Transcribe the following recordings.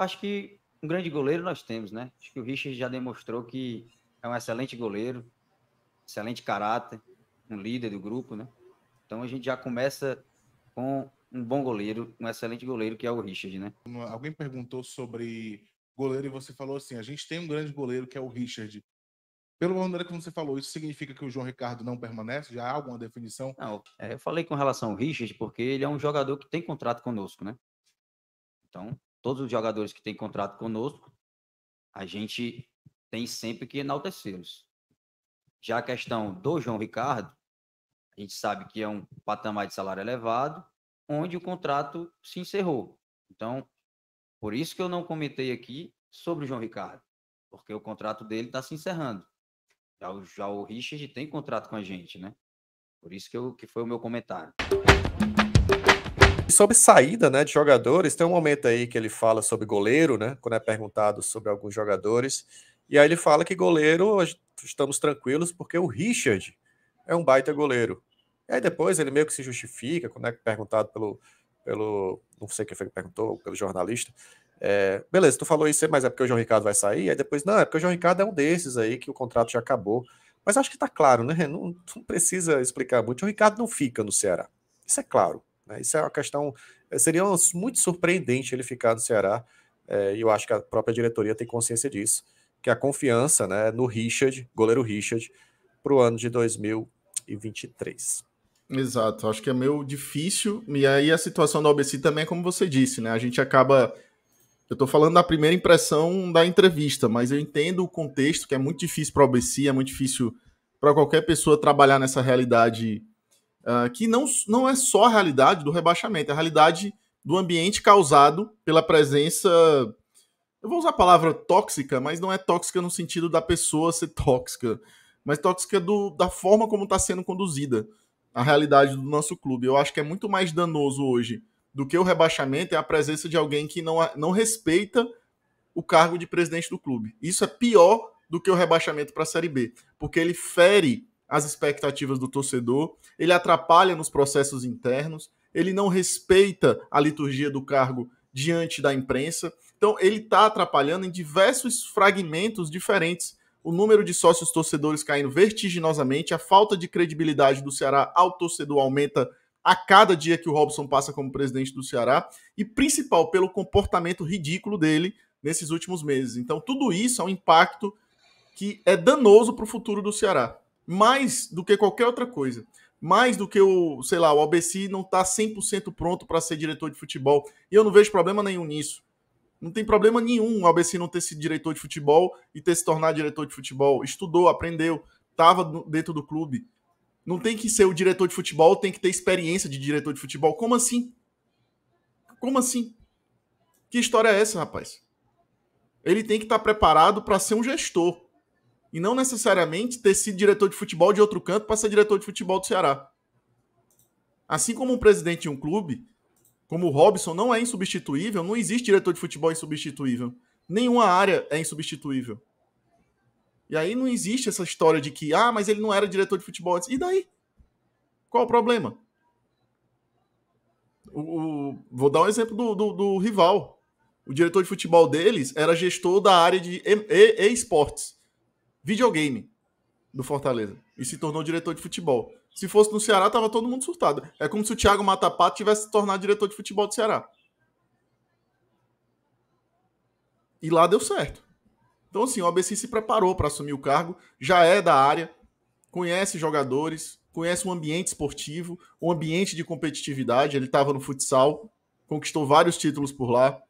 Acho que um grande goleiro nós temos, né? Acho que o Richard já demonstrou que é um excelente goleiro, excelente caráter, um líder do grupo, né? Então a gente já começa com um bom goleiro, um excelente goleiro que é o Richard, né? Alguém perguntou sobre goleiro e você falou assim: a gente tem um grande goleiro que é o Richard. Pelo maneira que você falou, isso significa que o João Ricardo não permanece? Já há alguma definição? Não, é, eu falei com relação ao Richard porque ele é um jogador que tem contrato conosco, né? Então, todos os jogadores que têm contrato conosco, a gente tem sempre que enaltecê-los. Já a questão do João Ricardo, a gente sabe que é um patamar de salário elevado, onde o contrato se encerrou. Então, por isso que eu não comentei aqui sobre o João Ricardo, porque o contrato dele está se encerrando. Já o, já o Richard tem contrato com a gente, né? Por isso que, eu, que foi o meu comentário sobre saída né, de jogadores, tem um momento aí que ele fala sobre goleiro, né? Quando é perguntado sobre alguns jogadores. E aí ele fala que goleiro, estamos tranquilos, porque o Richard é um baita goleiro. E aí depois ele meio que se justifica, quando é perguntado pelo. pelo não sei quem foi que perguntou, pelo jornalista. É, beleza, tu falou isso, mas é porque o João Ricardo vai sair? Aí depois, não, é porque o João Ricardo é um desses aí que o contrato já acabou. Mas acho que tá claro, né? Não, não precisa explicar muito. O Ricardo não fica no Ceará. Isso é claro. Né? Isso é uma questão. Eh, seria muito surpreendente ele ficar no Ceará, é, e eu acho que a própria diretoria tem consciência disso, que a confiança né, no Richard, goleiro Richard, para o ano de 2023. Exato, acho que é meio difícil. E aí a situação da OBC também é como você disse, né? A gente acaba. Eu estou falando da primeira impressão da entrevista, mas eu entendo o contexto, que é muito difícil para a OBC, é muito difícil para qualquer pessoa trabalhar nessa realidade uh, que não, não é só a realidade do rebaixamento, é a realidade do ambiente causado pela presença. Eu vou usar a palavra tóxica, mas não é tóxica no sentido da pessoa ser tóxica, mas tóxica do, da forma como está sendo conduzida a realidade do nosso clube. Eu acho que é muito mais danoso hoje do que o rebaixamento é a presença de alguém que não, não respeita o cargo de presidente do clube. Isso é pior do que o rebaixamento para a Série B, porque ele fere as expectativas do torcedor, ele atrapalha nos processos internos, ele não respeita a liturgia do cargo diante da imprensa. Então, ele está atrapalhando em diversos fragmentos diferentes o número de sócios torcedores caindo vertiginosamente, a falta de credibilidade do Ceará ao torcedor aumenta a cada dia que o Robson passa como presidente do Ceará, e principal pelo comportamento ridículo dele nesses últimos meses. Então, tudo isso é um impacto que é danoso para o futuro do Ceará mais do que qualquer outra coisa. Mais do que o, sei lá, o ABC não tá 100% pronto para ser diretor de futebol. E eu não vejo problema nenhum nisso. Não tem problema nenhum o ABC não ter sido diretor de futebol e ter se tornado diretor de futebol. Estudou, aprendeu, estava dentro do clube. Não tem que ser o diretor de futebol, tem que ter experiência de diretor de futebol. Como assim? Como assim? Que história é essa, rapaz? Ele tem que estar tá preparado para ser um gestor. E não necessariamente ter sido diretor de futebol de outro canto para ser diretor de futebol do Ceará. Assim como um presidente de um clube, como o Robson, não é insubstituível, não existe diretor de futebol insubstituível. Nenhuma área é insubstituível. E aí não existe essa história de que, ah, mas ele não era diretor de futebol antes. E daí? Qual o problema? O, o, vou dar um exemplo do, do, do, rival. O diretor de futebol deles era gestor da área de e-esportes videogame do Fortaleza e se tornou diretor de futebol. Se fosse no Ceará, tava todo mundo surtado. É como se o Thiago Matapato tivesse se tornado diretor de futebol do Ceará. E lá deu certo. Então, assim, o ABC se preparou para assumir o cargo, já é da área, conhece jogadores, conhece o um ambiente esportivo, o um ambiente de competitividade. Ele estava no futsal, conquistou vários títulos por lá.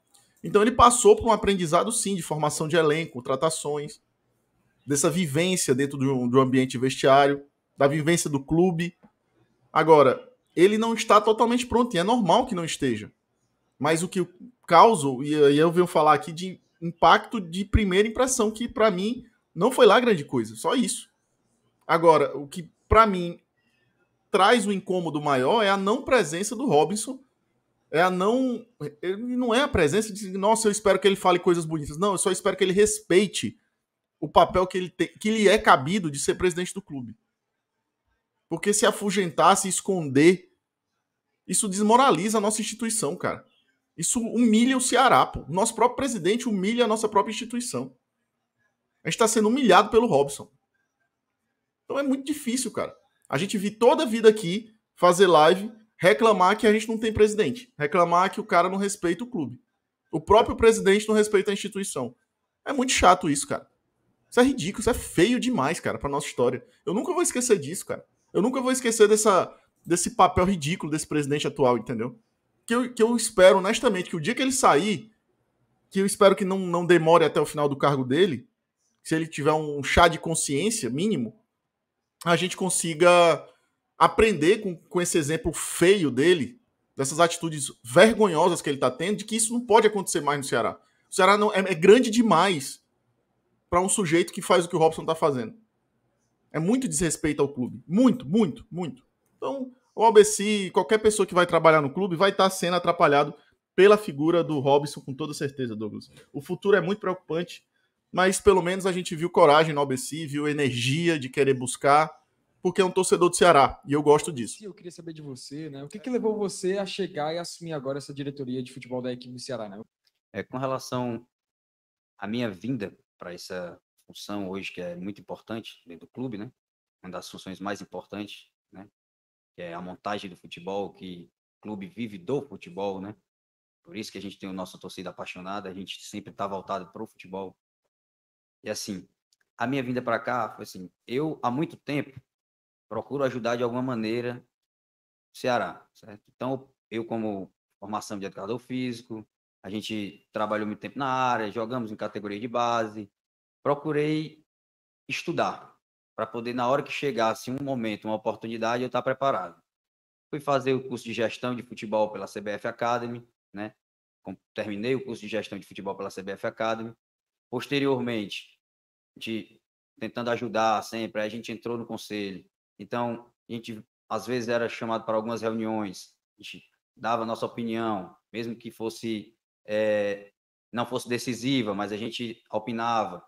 Então, ele passou por um aprendizado, sim, de formação de elenco, contratações dessa vivência dentro do, do ambiente vestiário, da vivência do clube. Agora, ele não está totalmente pronto, e é normal que não esteja. Mas o que causa, e eu venho falar aqui de impacto de primeira impressão, que para mim não foi lá grande coisa, só isso. Agora, o que para mim traz o um incômodo maior é a não presença do Robinson. É a não. Ele não é a presença de, nossa, eu espero que ele fale coisas bonitas. Não, eu só espero que ele respeite o papel que ele, tem, que ele é cabido de ser presidente do clube. Porque se afugentar, se esconder, isso desmoraliza a nossa instituição, cara. Isso humilha o Ceará, pô. O nosso próprio presidente humilha a nossa própria instituição. A gente está sendo humilhado pelo Robson. Então é muito difícil, cara. A gente vi toda a vida aqui fazer live, reclamar que a gente não tem presidente, reclamar que o cara não respeita o clube. O próprio presidente não respeita a instituição. É muito chato isso, cara. Isso é ridículo, isso é feio demais, cara, pra nossa história. Eu nunca vou esquecer disso, cara. Eu nunca vou esquecer dessa, desse papel ridículo desse presidente atual, entendeu? Que eu, que eu espero, honestamente, que o dia que ele sair, que eu espero que não, não demore até o final do cargo dele, se ele tiver um chá de consciência mínimo, a gente consiga aprender com, com esse exemplo feio dele, dessas atitudes vergonhosas que ele está tendo, de que isso não pode acontecer mais no Ceará. O Ceará não, é, é grande demais para um sujeito que faz o que o Robson está fazendo. É muito desrespeito ao clube. Muito, muito, muito. Então, o ABC, qualquer pessoa que vai trabalhar no clube, vai estar tá sendo atrapalhado pela figura do Robson, com toda certeza, Douglas. O futuro é muito preocupante, mas pelo menos a gente viu coragem no ABC, viu energia de querer buscar, porque é um torcedor do Ceará, e eu gosto disso. Eu queria saber de você, né? O que, que levou você a chegar e assumir agora essa diretoria de futebol da equipe do Ceará, né? É, com relação à minha vinda para essa função hoje que é muito importante dentro do clube, né? Uma das funções mais importantes, né? Que é a montagem do futebol, que o clube vive do futebol, né? Por isso que a gente tem o nosso torcida apaixonada, a gente sempre está voltado para o futebol. E assim, a minha vinda para cá foi assim, eu há muito tempo procuro ajudar de alguma maneira o Ceará, certo? Então, eu como formação de educador físico, a gente trabalhou muito tempo na área, jogamos em categoria de base. Procurei estudar para poder, na hora que chegasse um momento, uma oportunidade, eu estar tá preparado. Fui fazer o curso de gestão de futebol pela CBF Academy, né? Terminei o curso de gestão de futebol pela CBF Academy. Posteriormente, de, tentando ajudar sempre, a gente entrou no conselho. Então, a gente às vezes era chamado para algumas reuniões, a gente dava a nossa opinião, mesmo que fosse é, não fosse decisiva, mas a gente opinava.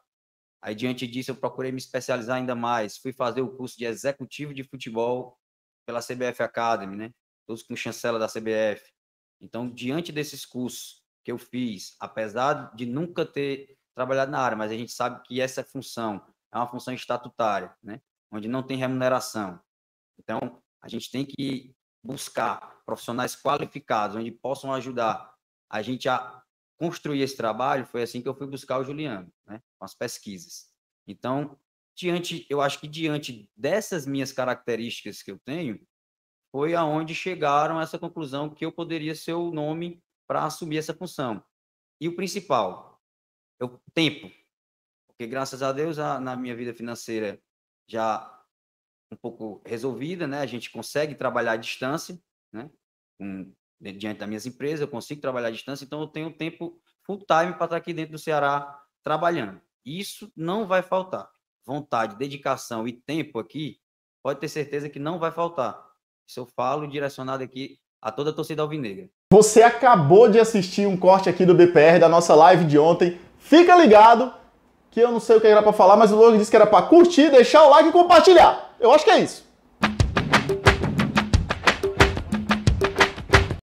Aí, diante disso, eu procurei me especializar ainda mais. Fui fazer o curso de executivo de futebol pela CBF Academy, né? Todos com chancela da CBF. Então, diante desses cursos que eu fiz, apesar de nunca ter trabalhado na área, mas a gente sabe que essa é função é uma função estatutária, né? Onde não tem remuneração. Então, a gente tem que buscar profissionais qualificados, onde possam ajudar a gente a construir esse trabalho, foi assim que eu fui buscar o Juliano, né, com as pesquisas. Então, diante, eu acho que diante dessas minhas características que eu tenho, foi aonde chegaram a essa conclusão que eu poderia ser o nome para assumir essa função. E o principal, o tempo. Porque graças a Deus, a, na minha vida financeira já um pouco resolvida, né? A gente consegue trabalhar à distância, né? Com diante das minhas empresas, eu consigo trabalhar à distância, então eu tenho tempo full time para estar aqui dentro do Ceará trabalhando. Isso não vai faltar. Vontade, dedicação e tempo aqui, pode ter certeza que não vai faltar. Isso eu falo direcionado aqui a toda a torcida alvinegra. Você acabou de assistir um corte aqui do BPR da nossa live de ontem. Fica ligado que eu não sei o que era para falar, mas o Logan disse que era para curtir, deixar o like e compartilhar. Eu acho que é isso.